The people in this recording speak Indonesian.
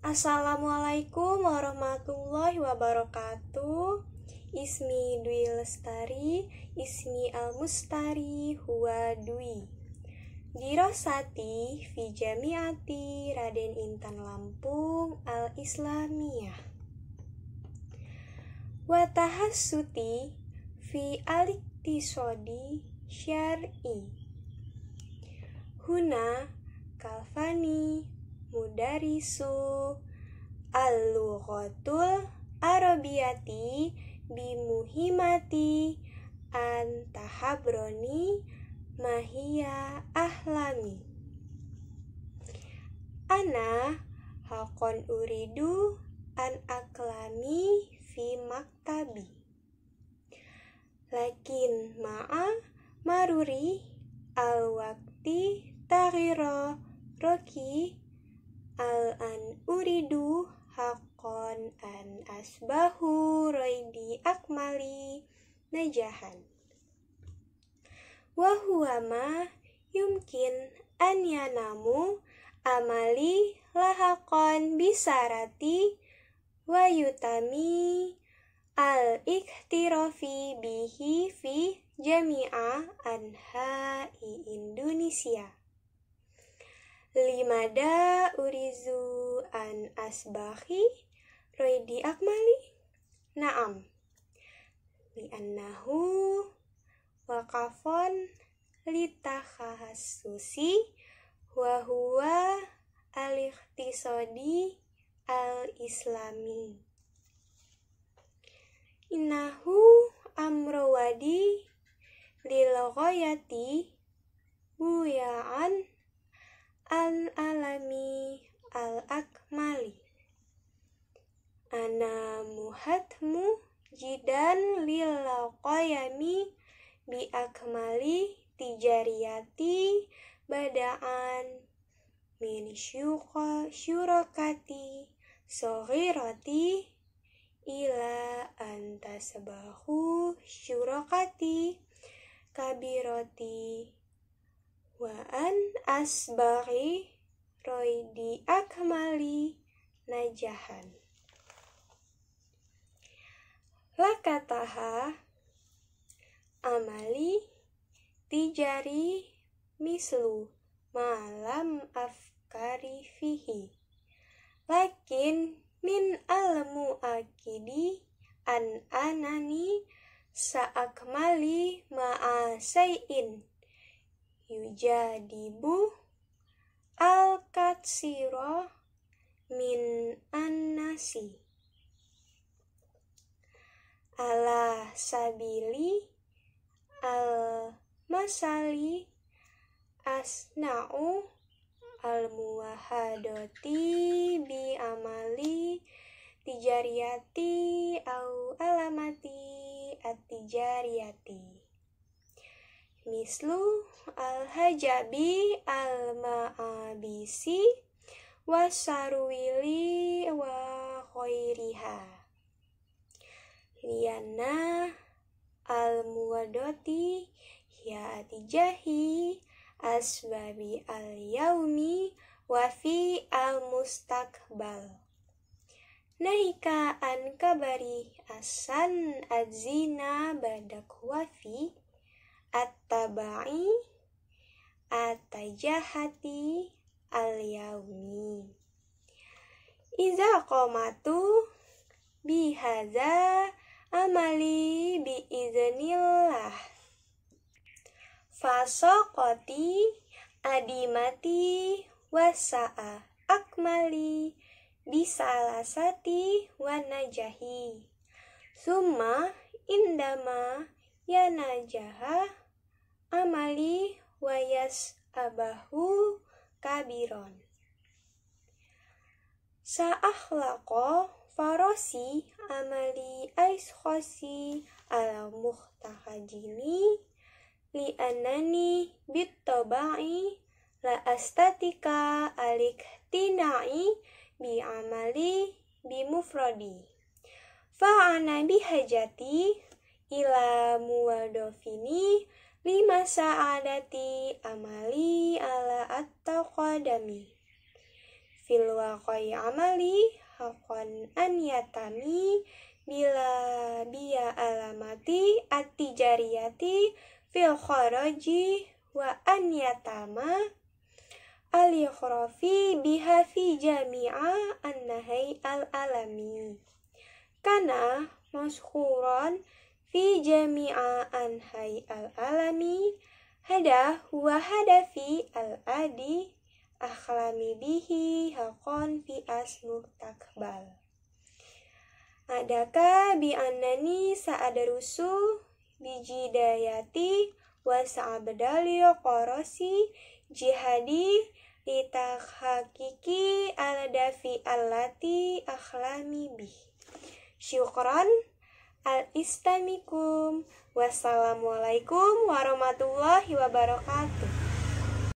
Assalamualaikum warahmatullahi wabarakatuh. Ismi Dwi Lestari, Ismi Al Mustari Huwa Dwi. Dirosati Fijamiati Raden Intan Lampung Al Islamiyah. Watahasuti fi aliktisodi syar'i. Huna kalfani mudarisun Al-lughatul arabiyati bimuhimati antahabroni mahia ahlami Ana hakon uridu an aklami fi maktabi Lakin ma'a maruri al wakti taghiro roki al an uridu hakon an asbahu roidi akmali najahan wahuama yumkin an yanamu amali lahakon bisarati wayutami al ikhtirofi bihi fi jami'a anha Indonesia Limada urizu an asbahi roidi akmali naam li'annahu wakafon Lita Khasusi Wahuwa al-ikhtisadi al-islami innahu amrawadi Lilogoyati ghayati buyaan al-alami al-akmali. Ana muhatmu jidan lilaqayami bi akmali tijariyati badaan min syuqa syurakati soghirati ila antasabahu syurakati kabiroti Wa an asbari roidi akmali najahan. Lakataha amali tijari mislu malam afkari fihi. Lakin min almu akidi an anani saakmali ma'asai'in yujadibu al katsiro min annasi ala sabili al masali asna'u al muahadoti bi amali tijariyati au alamati at mislu al-hajabi al-ma'abisi wasarwili wa khairiha liana al-muwadoti ya atijahi asbabi al-yaumi wafi al-mustakbal Nahika an kabari asan adzina badak wafi at-tabai at-tajahati al-yaumi Iza qomatu bihaza amali biiznillah Fasokoti adimati wasa'a akmali bisalasati wanajahi Summa indama yanajaha amali wayas abahu kabiron. Sa'akhlaqo farosi amali aishosi ala muhtahajini li anani bitobai la astatika alik tinai bi amali bi mufrodi fa anabi hajati ila muwadofini lima sa'adati amali ala atau kodami fil waqai amali hakon an yatami bila biya alamati ati tijariyati fil kharaji wa an yatama al biha fi jami'a an-nahai al-alami kana maskuran fi jami'a anhai al alami hada huwa hadafi al adi akhlami bihi hakon fi asmu takbal adaka bi annani sa'adarusu bijidayati wa sa'abdali korosi jihadi litak hakiki al dafi allati akhlami bih syukran al-istamikum. Wassalamualaikum warahmatullahi wabarakatuh.